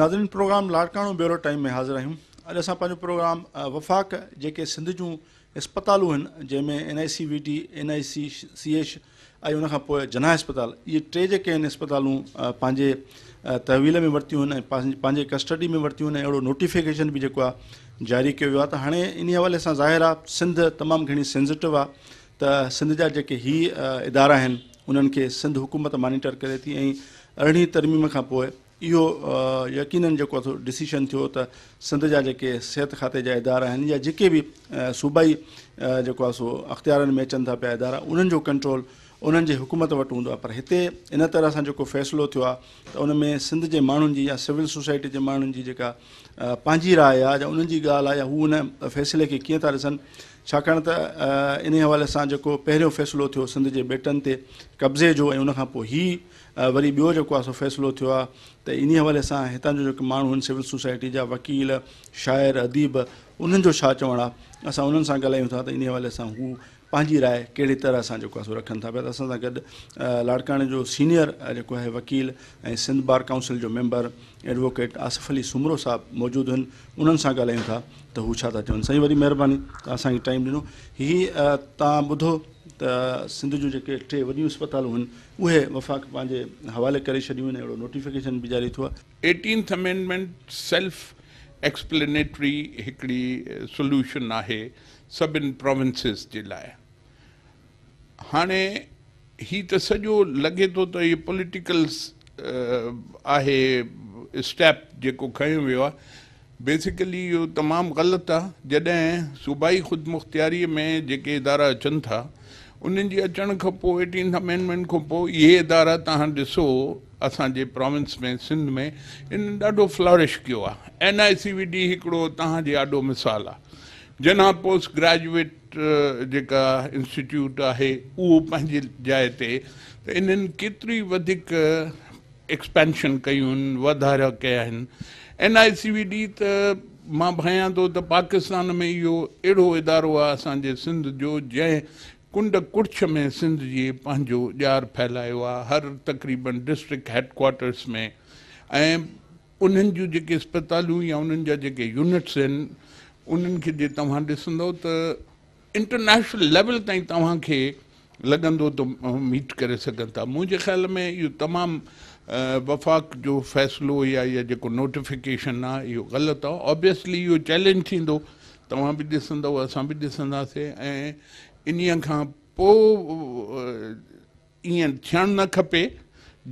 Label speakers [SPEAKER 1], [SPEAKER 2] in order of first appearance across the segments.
[SPEAKER 1] नाज़रीन programme Larkana bureau time में हाज़िर आहियूं अॼु असां पंहिंजो प्रोग्राम वफ़ाक़ जेके सिंध जूं इस्पतालूं आहिनि जंहिंमें N I C V D N I C C H ऐं उनखां पोइ जना इस्पताल इहे टे जेके आहिनि इस्पतालूं पंहिंजे तहवील में वरितियूं आहिनि ऐं पंहिंजे पंहिंजे कस्टडी में वरितियूं आहिनि अहिड़ो नोटिफिकेशन बि जेको आहे जारी कयो वियो आहे त हाणे इन हवाले सां ज़ाहिर आहे सिंध तमामु घणी सेंसिटिव आहे त सिंध जा जेके ई इदारा आहिनि उन्हनि खे सिंध हुकूमत मॉनिटर करे थी ऐं अरिड़हीं तरमीम खां पोइ इहो यकीननि जेको आहे डिसीशन थियो त सिंध जा जेके सिहत खाते जा इदारा आहिनि या जेके बि सूबाई जेको आहे सो अख़्तियारनि में अचनि था पिया इदारा उन्हनि जो कंट्रोल उन्हनि जे हुकूमत वटि हूंदो आहे पर हिते इन तरह सां जेको फ़ैसिलो थियो आहे त उन में सिंध जे माण्हुनि जी या सिविल सोसाइटी जे माण्हुनि जी जेका पंहिंजी राय आहे या उन्हनि जी ॻाल्हि आहे या हू उन फ़ैसिले खे कीअं था ॾिसनि छाकाणि त इन हवाले सां जेको पहिरियों फ़ैसिलो थियो सिंध जे बेटनि ते कब्ज़े जो ऐं उनखां पोइ हीउ वरी ॿियो जेको आहे सो फ़ैसिलो थियो आहे त इन हवाले सां हितां जो जेके माण्हू आहिनि सिविल सोसाइटी जा वकील शाइर अदीब उन्हनि जो छा चवणु आहे असां उन्हनि सां ॻाल्हायूं था त इन हवाले सां हू पंहिंजी राय कहिड़ी तरह सां जेको आहे सो रखनि था पिया त असां सां गॾु लाड़काणे जो सीनियर जेको आहे वकील ऐं सिंध बार काउंसिल जो मेंबर एडवोकेट आसिफ़ अली सुमरो साहिबु मौजूदु आहिनि उन्हनि सां ॻाल्हायूं था त हू छा था चवनि साईं वरी महिरबानी तव्हां असांखे टाइम ॾिनो हीअ तव्हां ॿुधो त सिंध जूं जेके टे वॾियूं अस्पतालूं आहिनि उहे वफ़ाक़ पंहिंजे हवाले करे छॾियूं आहिनि अहिड़ो नोटिफिकेशन बि जारी थियो
[SPEAKER 2] आहे अमेंडमेंट सेल्फ एक्सप्लेनेटरी हिकिड़ी सोल्यूशन आहे सभिनि प्रोविंसेस जे लाइ हाणे ही त सॼो लॻे थो त इहे पोलिटिकल आहे स्टेप जेको खयो वियो आहे बेसिकली इहो तमामु ग़लति आहे जॾहिं सूबाई ख़ुदि मुख़्तियारी में जेके इदारा अचनि था उन्हनि जे अचण खां पोइ एटीन अमेंडमेंट खां पोइ इहे इदारा तव्हां ॾिसो असांजे प्रोविंस में सिंध में इन ॾाढो फ्लॉरिश कयो आहे N I C V D हिकिड़ो तव्हांजे ॾाढो मिसाल आहे जना पोस्ट ग्रेजुएट जेका इंस्टिट्यूट आहे उहो पंहिंजे जाइ ते त इन्हनि केतिरी वधीक एक्सपेंशन कयूं आहिनि वाधारा कया आहिनि N I C V D त मां भॼां थो त पाकिस्तान में इहो अहिड़ो इदारो आहे असांजे सिंध जो जंहिं कुंड कुर्छ में सिंध जी पंहिंजो ॼाण फैलायो आहे हर तकरीबन डिस्ट्रिक्ट हैडक्वाटर्स में ऐं उन्हनि जूं जेके इस्पतालियूं या उन्हनि जा जेके यूनिट्स आहिनि उन्हनि खे जे तव्हां ॾिसंदव त इंटरनेशनल लेवल ताईं तव्हांखे लॻंदो त मीट करे सघनि था मुंहिंजे ख़्याल में इहो तमामु वफ़ाक़ जो फ़ैसिलो या इहा जेको नोटिफिकेशन आहे इहो ग़लति आहे ऑब्वियसली इहो चैलेंज थींदो तव्हां बि ॾिसंदव असां बि ॾिसंदासीं ऐं इन्हीअ खां पोइ ईअं थियणु न खपे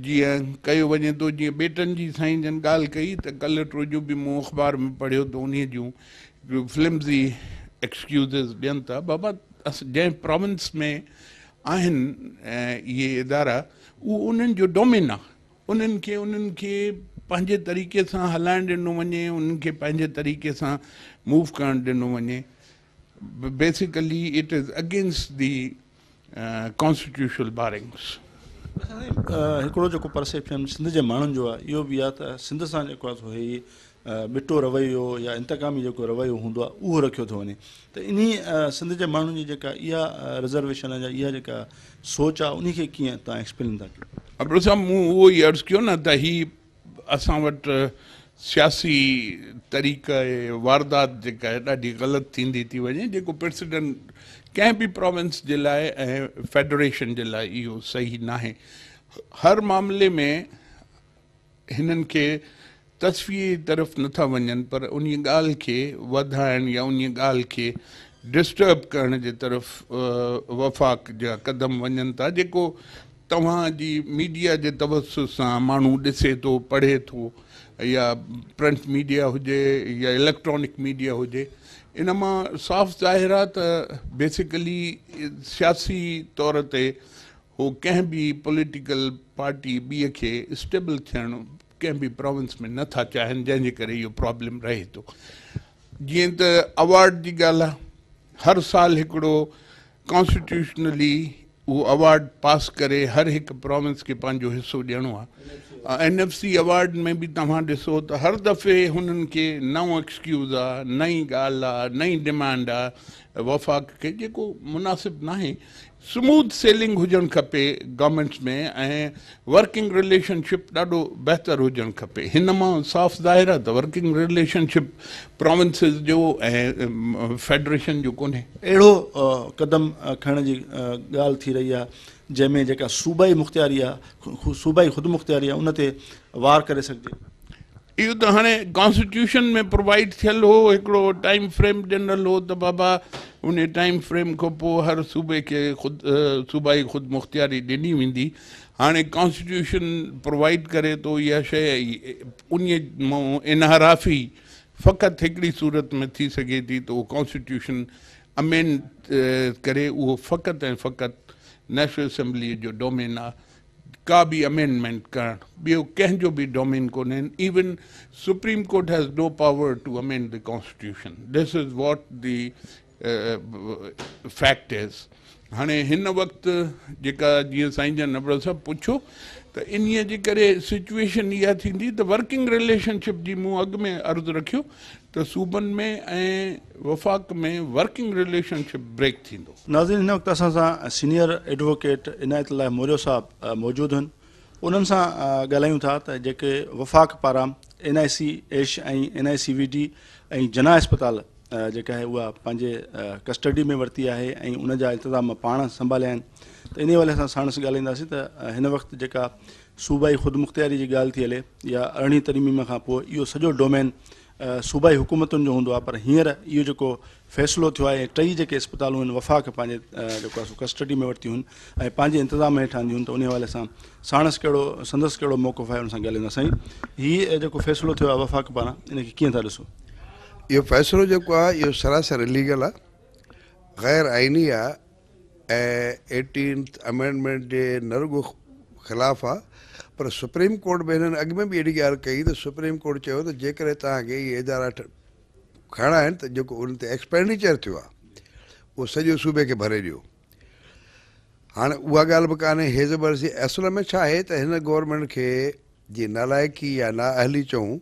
[SPEAKER 2] जीअं कयो वञे थो जीअं बेटनि जी साईं जन ॻाल्हि कई त कल्ह जो बि मूं अख़बार में पढ़ियो त उन जूं फिल्म जी एक्सक्यूज़िस ॾियनि था बाबा अस जं प्रोविंस में आहिनि इहे इदारा उहो उन्हनि जो डोमिन आहे उन्हनि खे उन्हनि खे पंहिंजे तरीक़े सां हलाइणु ॾिनो वञे उन्हनि खे पंहिंजे तरीक़े सां मूव करणु ॾिनो वञे basically, it is against the uh, constitutional barrings. Uh, हिकिड़ो जेको परसेप्शन सिंध जे माण्हुनि जो आहे इहो बि आहे त
[SPEAKER 1] सिंध सां जेको आहे हीउ मिठो रवैयो या इंतकामी जेको रवयो हूंदो आहे उहो रखियो थो वञे त इन सिंध जे माण्हुनि जी जेका इहा रिज़र्वेशन आहे इहा जेका सोच आहे
[SPEAKER 2] उनखे कीअं तव्हां एक्सप्लेन था कयो डॉक्टर साहिबु मूं उहो ई अर्ज़ु कयो न त हीअ सियासी तरीक़े वारदात जेका आहे ॾाढी ग़लति थींदी थी वञे जेको प्रेसिडेंट कंहिं बि प्रोविंस जे लाइ ऐं फेडरेशन जे लाइ इहो सही न आहे हर मामले में हिननि खे तस्वीर तरफ़ नथा वञनि पर उन ॻाल्हि खे वधाइण या उन ॻाल्हि खे डिस्टर्ब करण जे तरफ़ वफ़ाक़ जा क़दम वञनि था जेको तव्हांजी मीडिया जे तवसु सां माण्हू ॾिसे थो पढ़े थो या प्रिंट मीडिया हुजे या इलेक्ट्रॉनिक मीडिया हुजे इन मां साफ़ु ज़ाहिर आहे त बेसिकली सियासी तौर ते उहो कंहिं बि पॉलिटिकल पार्टी ॿीअ खे स्टेबल थियण कंहिं बि प्रोविंस में नथा चाहिनि जंहिंजे करे इहो प्रॉब्लम रहे थो जीअं त अवार्ड जी ॻाल्हि आहे हर साल हिकिड़ो कॉन्स्टिट्यूशनली उहो अवार्ड पास करे हर हिकु प्रोविंस खे पंहिंजो हिसो ॾियणो आहे एन एफ सी अवॉड में बि तव्हां ॾिसो त हर दफ़े हुननि खे नओं एक्सक्यूज़ आहे नई ॻाल्हि आहे नई डिमांड आहे वफ़ाक़ खे जेको मुनासिबु न आहे स्मूथ सेलिंग हुजणु खपे गवर्मेंट्स में ऐं वर्किंग रिलेशनशिप ॾाढो बहितरु हुजणु खपे हिन मां साफ़ु ज़ाहिर आहे त वर्किंग रिलेशनशिप प्रोविंसिस जो ऐं फेडरेशन जो कोन्हे अहिड़ो कदम खणण जी ॻाल्हि थी रही आहे
[SPEAKER 1] जंहिंमें जेका सूबाई मुख़्तियारी आहे सूबाई ख़ुदि मुख़्तियारी आहे उन ते वार करे सघिजे
[SPEAKER 2] इहो त हाणे कॉन्स्टिट्यूशन में प्रोवाइड थियलु हो हिकिड़ो टाइम फ्रेम ॾिनल हो त बाबा उन टाइम फ्रेम खां पोइ हर सूबे खे ख़ुदि सूबाई ख़ुदि मुख़्तियारी ॾिनी वेंदी हाणे कॉन्स्टिट्यूशन प्रोवाइड करे थो इहा शइ उन इनहराफ़ी फ़क़ति हिकिड़ी सूरत में थी सघे थी त उहो कॉन्स्टिट्यूशन अमेंड करे उहो फ़क़ति ऐं फ़क़ति नेशनल असेंबली जो डोमेन आहे का भी अमेंडमेंट करणु ॿियो कंहिंजो बि डोमेन को even supreme court has no power to amend the constitution this is what the fact is हाणे हिन वक़्तु जेका जीअं साईं जन नबड़ो साहिबु पुछो तो इन्हीअ जे करे सिचुएशन इहा थींदी त वर्किंग रिलेशनशिप जी मूं अॻु में अर्ज़ु रखियो त सूबनि में ऐं वफ़ाक़ में वर्किंग रिलेशनशिप ब्रेक थींदो
[SPEAKER 1] नाज़न हिन वक़्तु असां सां सीनियर एडवोकेट इनायत लाइ मोरियो साहिबु मौजूदु आहिनि उन्हनि सां ॻाल्हायूं था त जेके वफ़ाक़ पारां एन आई सी एश ऐं N I C V D ऐं जना अस्पताल जेका आहे उहा पंहिंजे कस्टडी में वरिती आहे ऐं उन जा इंतिज़ाम पाण संभालिया आहिनि त इन वाले सां साण सां ॻाल्हाईंदासीं त हिन वक़्तु जेका सूबाई ख़ुदि मुख़्तियारी जी ॻाल्हि थी हले या अरिड़हीं तरमीम खां पोइ इहो सॼो डोमेन सूबाई हुकूमतुनि जो हूंदो आहे पर हींअर इहो जेको फ़ैसिलो थियो आहे टई जेके अस्पतालूं आहिनि वफ़ाक़ पंहिंजे जेको आहे कस्टडी में वरितियूं आहिनि ऐं पंहिंजे इंतिज़ाम हेठियूं आहिनि त उन हवाले सां साणसि कहिड़ो संदसि कहिड़ो मौक़ो फाए हुन सां ॻाल्हाईंदासीं साईं हीअ जेको
[SPEAKER 3] फ़ैसिलो थियो आहे वफ़ाक़ पारां इनखे कीअं था ॾिसो इहो फ़ैसिलो जेको आहे इहो सरासर इलीगल आहे ग़ैर आइनी आहे ऐं एटीनथ अमैंडमेंट ख़िलाफ़ आहे पर सुप्रीम कोर्ट में हिननि अॻु में बि अहिड़ी ॻाल्हि कई त सुप्रीम कोर्ट चयो त जेकॾहिं तव्हांखे इहे इदारा खणा आहिनि त जेको उन ते एक्सपेंडिचर थियो आहे उहो सॼे सूबे खे भरे ॾियो हाणे उहा ॻाल्हि बि कान्हे हेज़बर असुल में छा आहे त हिन गवर्नमेंट खे जीअं नालाइकी या ना अली चऊं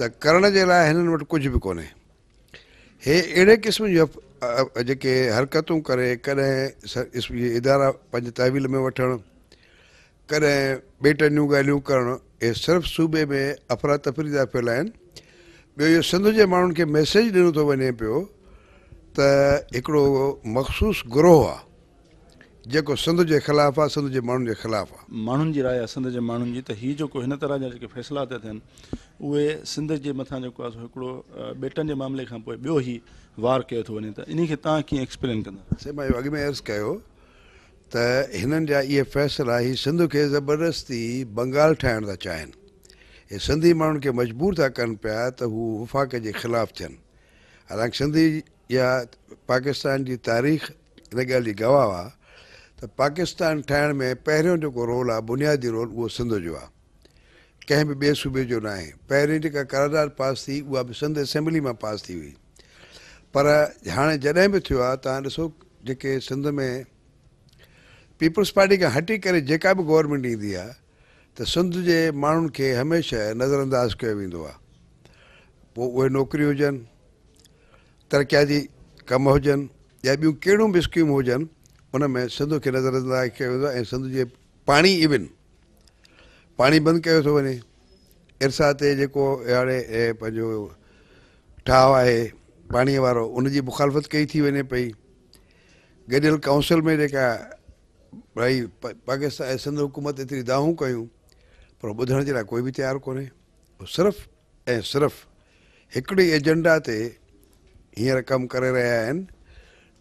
[SPEAKER 3] त करण जे लाइ हिननि वटि कुझु बि कोन्हे हे अहिड़े क़िस्म जो जेके हरकतूं करे कॾहिं इदारा पंहिंजे तहवील में वठणु कॾहिं बेटनि जूं ॻाल्हियूं करणु इहे सिर्फ़ु सूबे में अफ़रा तफ़री था फहिल आहिनि ॿियो इहो सिंध जे माण्हुनि खे मैसेज ॾिनो थो वञे पियो त हिकिड़ो मखसूस ग्रोह आहे जेको सिंध जे ख़िलाफ़ु आहे सिंध जे माण्हुनि जे ख़िलाफ़ु आहे माण्हुनि
[SPEAKER 1] जी राय आहे सिंध जे माण्हुनि जी त हीअ जेको हिन तरह जा जेके फ़ैसिला था थियनि उहे सिंध जे मथां जेको आहे हिकिड़ो ॿेटनि जे मामले खां पोइ ॿियो ई वार कयो
[SPEAKER 3] थो वञे त इन खे तव्हां कीअं एक्सप्लेन कंदा साईं मां इहो में अर्ज़ु कयो त हिननि जा इहे फ़ैसिला ई सिंध खे ज़बरदस्ती बंगाल ठाहिण था चाहिनि ऐं सिंधी माण्हुनि खे मजबूर था कनि पिया त हू वफ़ाक़ जे ख़िलाफ़ु थियनि हालांकि सिंधी या पाकिस्तान जी तारीख़ हिन ॻाल्हि जी गवाह आहे त पाकिस्तान ठाहिण में पहिरियों जेको रोल आहे बुनियादी रोल उहो सिंध जो आहे कंहिं बि ॿिए सूबे जो न आहे पहिरीं जेका करारदार पास थी उहा बि सिंध असेंबली मां पास थी हुई पर हाणे जॾहिं बि थियो आहे तव्हां ॾिसो जेके सिंध में पीपुल्स पार्टी खां हटी करे जेका बि गवर्नमेंट ईंदी आहे त सिंध जे माण्हुनि खे हमेशह नज़रअंदाज़ कयो वेंदो आहे पोइ उहे नौकिरियूं हुजनि तरक़ियाती कम हुजनि या ॿियूं कहिड़ियूं बि स्कीम हुजनि उन में सिंध खे नज़रअंदाज़ कयो वेंदो आहे ऐं सिंध जे पाणी इविन पाणी बंदि कयो थो वञे इरसा ते जेको हाणे पंहिंजो ठाव आहे पाणीअ वारो उनजी मुखालफ़त कई थी वञे पई गॾियल काउंसिल में जेका भई पाकिस्तान ऐं सिंध हुकूमत एतिरी दाहूं कयूं पर ॿुधण जे लाइ कोई बि तयारु कोन्हे सिर्फ़ु ऐं सिर्फ़ु हिकिड़ी एजेंडा ते हींअर कमु करे रहिया आहिनि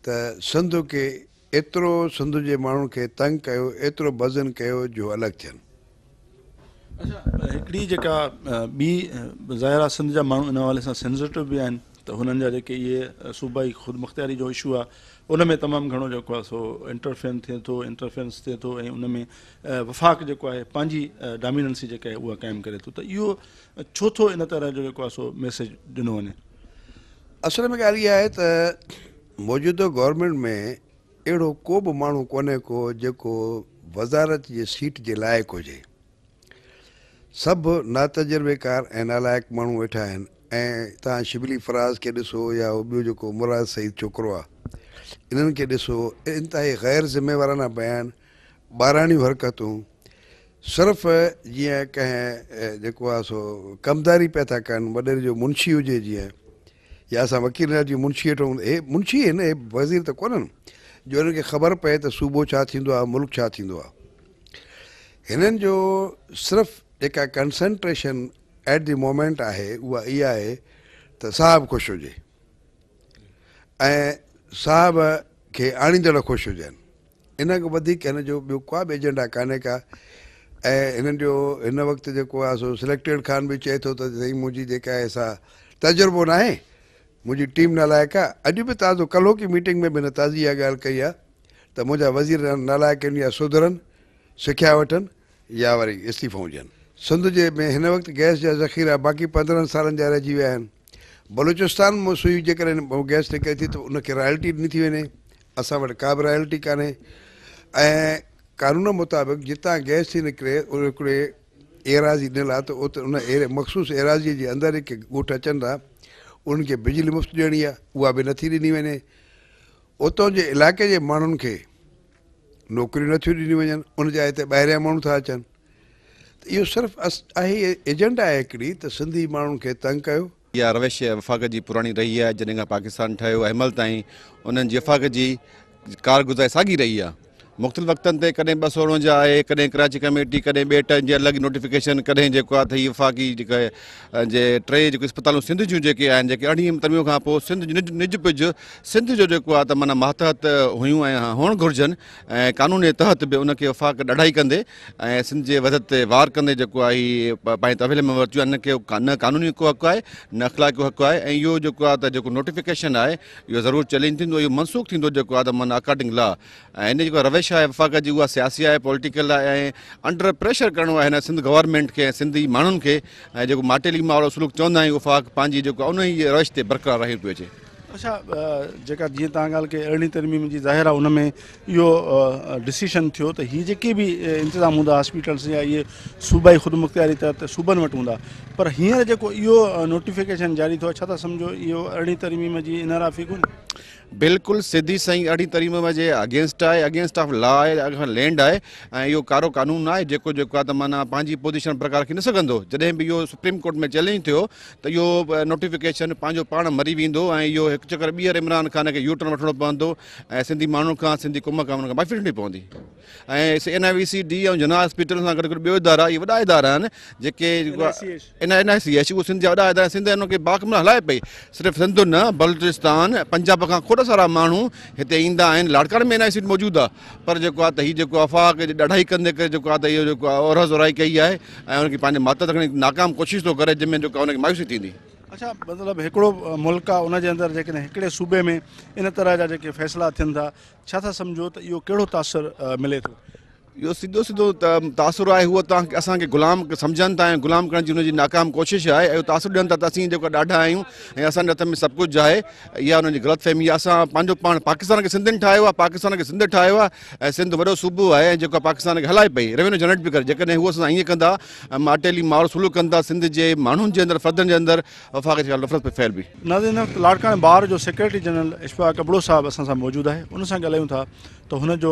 [SPEAKER 3] त सिंध खे एतिरो सिंध जे माण्हुनि खे तंग कयो एतिरो वज़न कयो जो अलॻि थियनि अच्छा हिकिड़ी जेका
[SPEAKER 1] ॿी ज़ाहिरा सिंध जा माण्हू इन हवाले सां सेंसिटिव बि आहिनि त हुननि जा जेके इहे सूबाई ख़ुदि मुख़्तियारी जो इशू आहे उन में तमामु घणो जेको आहे सो इंटरफेन थिए थो इंटरफेअंस थिए थो ऐं उन में वफ़ाक़ जेको आहे पंहिंजी डॉमिनंसी जेका आहे उहा क़ाइमु करे थो त इहो
[SPEAKER 3] छो थो इन तरह जो जेको आहे सो मैसेज ॾिनो वञे असल में ॻाल्हि इहा आहे त मौजूदो गवर्नमेंट में अहिड़ो को बि माण्हू कोन्हे को जेको वज़ारत जे सीट जे लाइक़ु हुजे सभु नातजुर्बेकार ऐं नालाइक़ माण्हू वेठा आहिनि ऐं तव्हां शिबली फराज़ खे ॾिसो या ॿियो जेको मुराद सईद छोकिरो आहे इन्हनि खे ॾिसो इंतिहाई ग़ैर ज़िमेवाराना बयानु ॿाराणियूं हरकतूं सिर्फ़ु जीअं कंहिं जेको आहे सो कमदारी पिया था कनि वॾे जो मुंशी हुजे जीअं या असां वकील जी मुंशी वटि हूंदा हे मुंशी आहिनि हे वज़ीर त कोन्हनि जो हिननि खे ख़बर पए त सूबो छा थींदो आहे मुल्क छा थींदो आहे हिननि जो सिर्फ़ु जेका कंसंट्रेशन एट दी मोमेंट आहे उहा इहा आहे त साहब ख़ुशि हुजे ऐं साहब खे आणींदड़ ख़ुशि हुजनि इन खां वधीक हिन जो ॿियो का बि एजेंडा कान्हे का ऐं हिननि जो हिन वक़्तु जेको आहे सो सिलेक्टेड खान बि चए थो त साईं मुंहिंजी जेका आहे सा तजुर्बो न आहे मुंहिंजी टीम न लाइक़ु आहे अॼु बि ताज़ो की मीटिंग में बि हिन ताज़ी इहा ॻाल्हि कई आहे त मुंहिंजा वज़ीर नालाइक़ आहिनि या सुधरनि सिखिया वठनि या वरी इस्तीफ़ो हुजनि सिंध जे में हिन वक़्तु गैस जा ज़ख़ीरा बाक़ी पंद्रहनि सालनि जा रहिजी विया आहिनि बलोचिस्तान मां सुई जेकॾहिं गैस निकिरे थी त उनखे रॉयल्टी ॾिनी थी वञे असां वटि का बि रॉयल्टी कान्हे ऐं कानून मुताबिक़ जितां गैस थी निकिरे उहो हिकिड़े एराज़ी ॾिनल आहे त उते उन एरे मखसूस एराज़ीअ जे अंदरि जेके ॻोठ अचनि था उन्हनि खे बिजली मुफ़्त ॾियणी आहे उहा बि नथी ॾिनी वञे उतां जे इलाइक़े जे माण्हुनि खे नौकिरियूं नथियूं ॾिनियूं वञनि उन जा हिते ॿाहिरियां माण्हू था अचनि यो सिर्फ़ु आहे एजेंडा है हिकिड़ी त सिंधी माण्हुनि के तंग कयो
[SPEAKER 4] इहा रवेश वफ़ाक़ जी पुरानी रही है जॾहिं खां पाकिस्तान ठहियो अहमल ताईं उन्हनि जी वफ़ाक़ जी कारगुज़ारी सागी रही है मुख़्तलिफ़ वक़्तनि ते कॾहिं ॿ सोरहं जा आहे कॾहिं कराची कमेटी कॾहिं ॿिए टन जी अलॻि नोटिफिकेशन कॾहिं जेको आहे त हीअ वफ़ाक़ी जे टे जेके इस्पतालूं सिंध जूं जेके आहिनि जेके अरिड़हीं खां पोइ सिंध निज निज सिंध जो जेको आहे त माना महत हुयूं ऐं हुअणु घुरिजनि ऐं तहत बि उनखे वफ़ाक़ ॾढ़ाई कंदे ऐं सिंध जे वधत वार कंदे जेको आहे पंहिंजे तवेल में वरितियूं आहिनि कानूनी हक़ु आहे न अख़लाक़ी हक़ु आहे ऐं इहो जेको आहे त जेको नोटिफिकेशन आहे इहो ज़रूरु चैलेंज मनसूख़ थींदो अकॉर्डिंग लॉ ऐं जेको छा आहे वफ़ाक़ जी उहा सियासी आहे पॉलिटिकल आहे ऐं अंडर प्रेशर करिणो आहे हिन सिंध गवर्नमेंट खे ऐं सिंधी माण्हुनि खे ऐं जेको माटेली मां सुलूक चवंदा आहियूं वफ़ाक़ पंहिंजी जेको उन उनजी राइश ते बरक़रारु रहे थो अचे
[SPEAKER 1] अच्छा जेका जीअं तव्हां ॻाल्हि कई अरिड़हीं तरमीम जी ज़ाहिर आहे उनमें में इहो डिसीशन थियो त हीअ जेके बि इंतिज़ाम हूंदा हॉस्पिटल्स या इहे सूबाई ख़ुदि मुख़्तियारी त सूबनि वटि हूंदा पर हींअर जेको इहो नोटिफिकेशन जारी थियो आहे छा त सम्झो इहो अरिड़हीं तरमीम जी इनराफ़िक
[SPEAKER 4] बिल्कुल सिधी साईं अड़ी तरीम में जे अगेंस्ट है अगेंस्ट ऑफ लॉ आहे लैंड है ऐं कारो कानून है जेको जेको त माना पंहिंजी पोज़ीशन प्रकार रखी न सघंदो जॾहिं बि इहो सुप्रीम कोर्ट में चैलेंज थियो त इहो नोटिफिकेशन पंहिंजो पाण मरी वेंदो ऐं एक चक्कर चकर इमरान खान के यूटर्न वठिणो पवंदो ऐं सिंधी माण्हुनि खां सिंधी कुम खां हुननि माफ़ी वठणी पवंदी ऐं वी सी डी और जना हॉस्पिटल सां गॾु गॾु इदारा ये वॾा इदारा आहिनि जेके N N I C H उहे सिंध जा इदारा सिंध हिन खे बाग में हलाए पई सिर्फ़ु सिंध न बलूचिस्तान पंजाब का खोड़ सारा माण्हू हिते इंदा आहिनि लाड़काणे में एनआईसी मौजूद आ पर जो आहे त जो अफाक आहे अफ़वाह जी ॾढाई कंदे करे जेको कई है उनकी पाँच पंहिंजे मात खणी नाकाम कोशिश तो करें जिनमें जो आहे मायूसी थी
[SPEAKER 1] अच्छा मतलब हिकिड़ो मुल्क आहे उन जे अंदरि सूबे में
[SPEAKER 4] इन तरह जा फैसला थन था समझो तो यो कड़ो तासर मिले तो इहो सिधो सिधो त तासुरु आहे उहो तव्हांखे असांखे गुलाम सम्झनि था ऐं गुलाम करण जी हुनजी नाकाम कोशिशि आहे ऐं तासु ॾियनि था त असीं जेको ॾाढा आहियूं ऐं असांजे हथ में सभु कुझु आहे इहा हुनजी ग़लति फ़हमी आहे असां पंहिंजो पाण पाकिस्तान खे सिंधियुनि ठाहियो आहे पाकिस्तान खे सिंध ठाहियो आहे ऐं सिंध वॾो सूबो आहे जेको पाकिस्तान खे हलाए पई रेवेन्यू जनरेट बि करे जेकॾहिं हू असां ईअं कंदा माटेली मार सुलू कनि सिंध जे माण्हुनि जे अंदरि फर्दनि जे अंदरि वफ़ाक़ ते फैलबी
[SPEAKER 1] न लाड़काण जो सेक्रेटरी जनरल इश्फाक कपड़ो साहिबु असां मौजूदु आहे हुन सां ॻाल्हायूं था त हुनजो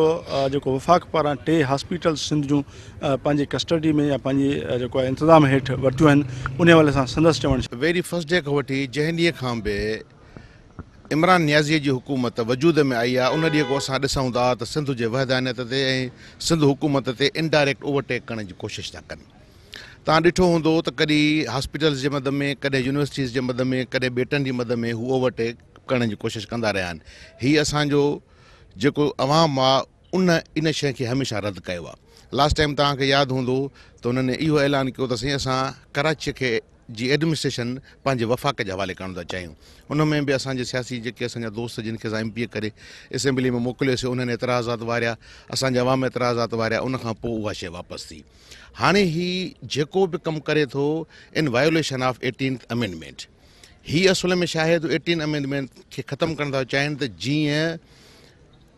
[SPEAKER 1] जेको वफ़ाक़ पारां टे हॉस्पिटल सिंध जूं पंहिंजी कस्टडी में या पंहिंजी जेको आहे इंतिज़ाम हेठि वरितियूं आहिनि उन
[SPEAKER 5] सां संदसि चवणु वेरी फस्ट डे खां वठी जंहिं ॾींहं खां बि इमरान न्याज़ीअ जी हुकूमत वजूद में आई आहे उन ॾींहुं को असां ॾिसूं था त सिंध जे वहदानियत ते ऐं सिंध हुकूमत ते इनडायरेक्ट ओवरटेक करण जी कोशिशि था कनि तव्हां ॾिठो हूंदो त कॾहिं हॉस्पिटल्स जे मद में कॾहिं यूनिवर्सिटीज़ जे मद में कॾहिं बेटनि जी मद में हू ओवरटेक करण जी कोशिशि कंदा रहिया आहिनि हीअ असांजो जेको अवाम आहे उन इन शइ खे हमेशह रद्द कयो आहे लास्ट टाइम तव्हांखे यादि हूंदो त हुननि इहो ऐलान कयो त साईं असां कराचीअ खे जी एडमिनिस्ट्रेशन पंहिंजे वफ़ाक़ जे हवाले करणु था चाहियूं उन में बि असांजे सियासी जेके असांजा दोस्त जिन खे असां एम पी ए करे असेंबली में मोकिलियोसीं उन्हनि एतिराज़ात वारिया असांजे आवाम एतिराज़ात वारिया उन खां पोइ उहा शइ वापसि थी हाणे हीउ जेको बि कमु करे थो इन वायोलेशन ऑफ एटीन अमेंडमेंट हीअ असुल में छा आहे त एटीन अमेंडमेंट खे ख़तमु करण था चाहिनि त जीअं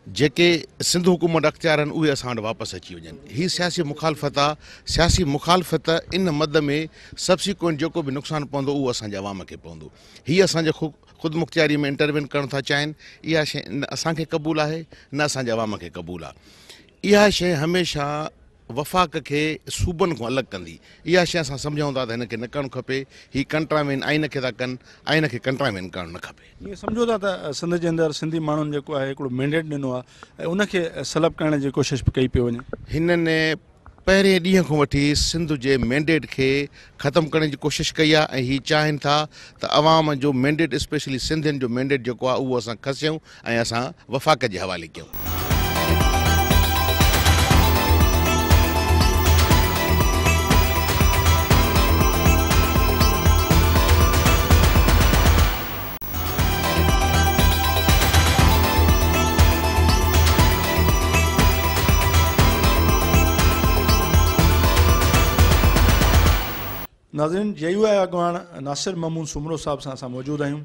[SPEAKER 5] जेके सिंधु हुकूमत अख़्तियार आहिनि उहे असां वटि वापसि अची वञनि हीअ सियासी मुख़ालफ़त आहे सियासी मुखालफ़त इन मद में सब्सीक्वैंट जेको बि नुक़सानु पवंदो उहो असांजे आवाम खे पवंदो हीअ असांजे खु ख़ुदि मुख़्तियारी में इंटरवेंट करणु था चाहिनि इहा शइ न असांखे क़बूलु आहे न असांजे आवाम खे क़बूलु आहे इहा शइ हमेशह वफ़ाक़ खे सूबनि खां अलॻि कंदी इहा शइ असां सम्झूं था त हिनखे न करणु खपे हीअ कंट्रामैन आइन खे था कनि आइन खे कंट्रामैन करणु न
[SPEAKER 1] खपे सम्झो था त सिंध जे अंदरि सिंधी माण्हुनि जेको आहे हिकिड़ो मैंडेट ॾिनो आहे ऐं उनखे सलब करण जी कोशिशि बि कई पई वञे हिननि
[SPEAKER 5] पहिरें ॾींहं खां वठी सिंध जे मैंडेट खे ख़तमु करण जी कोशिशि कई आहे ऐं हीअ चाहिनि था त अवाम जो मैंडेट स्पेशली सिंधियुनि जो मैंडेट जेको आहे उहो असां खसियूं ऐं असां वफ़ाक़ जे हवाले कयूं
[SPEAKER 1] नाज़रीन यही आहे अॻवान नासिर ममून सुमरो साहब सां असां मौजूदु आहियूं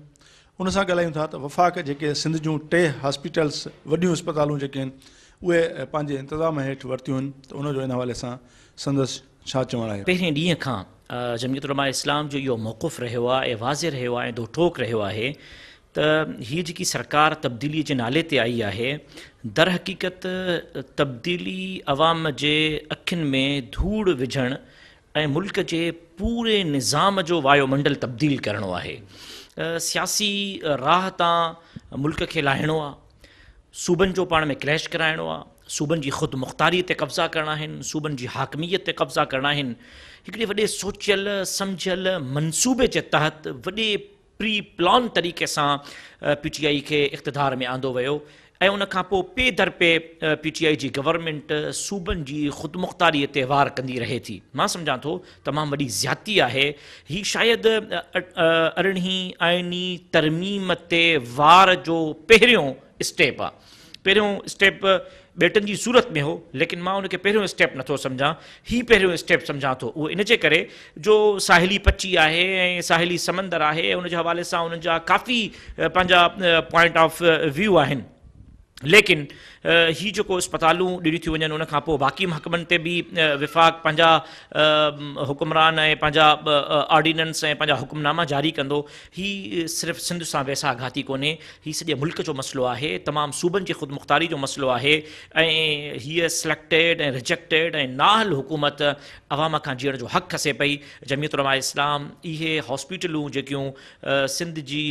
[SPEAKER 1] उन सां ॻाल्हायूं था वफ़ाक़ जेके सिंध जो टे हॉस्पिटल्स वॾियूं इस्पतालूं जेके आहिनि उहे पंहिंजे इंतिज़ाम हेठि वरितियूं आहिनि त उनजो हिन हवाले सां संदसि छा चवणु
[SPEAKER 6] आहे इस्लाम जो यो मौक़ुफ़ रहियो आहे ऐं वाज़े रो दो ठोक रो है त हीअ जेकी सरकार तब्दीली के नाले ते आई है दर हक़ीक़त तब्दीली आवाम के अखियुनि में धूड़ विझणु ऐं मुल्क जे पूरे निज़ाम जो वायुमंडल तब्दील करिणो आहे सियासी राह तां मुल्क खे लाहिणो आहे सूबनि जो पाण में क्लैश कराइणो आहे सूबनि जी ख़ुदि मुख़्तारीअ ते कब्ज़ा करणा आहिनि सूबनि जी हाकमियत ते कब्ज़ा करणा आहिनि हिकिड़े वॾे सोचियल सम्झियल मनसूबे जे तहत वॾे प्री प्लान तरीक़े सां पी टी आई खे इक़्तदार में आंदो वियो ऐं उनखां पोइ पे दर पे पी टी आई जी गवर्नमेंट सूबनि जी ख़ुदि मुख़्तारीअ वार कंदी रहे थी मां सम्झा थो तमामु वॾी ज़्याती आहे ही शायदि अरिड़हीं आइनी तरमीम ते वार जो पहिरियों स्टेप आहे पहिरियों स्टेप बेटनि जी सूरत में हो लेकिन मां उनखे पहिरियों स्टेप नथो सम्झां ही पहिरियों स्टेप सम्झां थो उहो इनजे करे जो साहिली पची आहे ऐं साहिली समंदर आहे उनजे हवाले सां उन्हनि जा काफ़ी पंहिंजा पॉइंट ऑफ व्यू आहिनि लेकिन हीअ जेको इस्पतालूं ॾिनियूं थी वञनि उनखां पोइ बाक़ी महकमनि ते बि विफ़ाक़ पंहिंजा हुकुमरान ऐं पंहिंजा ऑर्डिनेंस ऐं पंहिंजा हुकुमनामा जारी कंदो हीअ सिर्फ़ु सिंध सां वैसाघाती कोन्हे हीअ सॼे मुल्क जो मसइलो आहे तमामु सूबनि जी ख़ुदि जो मसइलो आहे ऐं हीअ सिलेक्टेड ऐं रिजेक्टेड ऐं नाहल हुकूमत आवाम खां जीअण जो हक़ खसे पई जमीत रमाय इस्लाम इहे हॉस्पिटलूं जेकियूं सिंध जी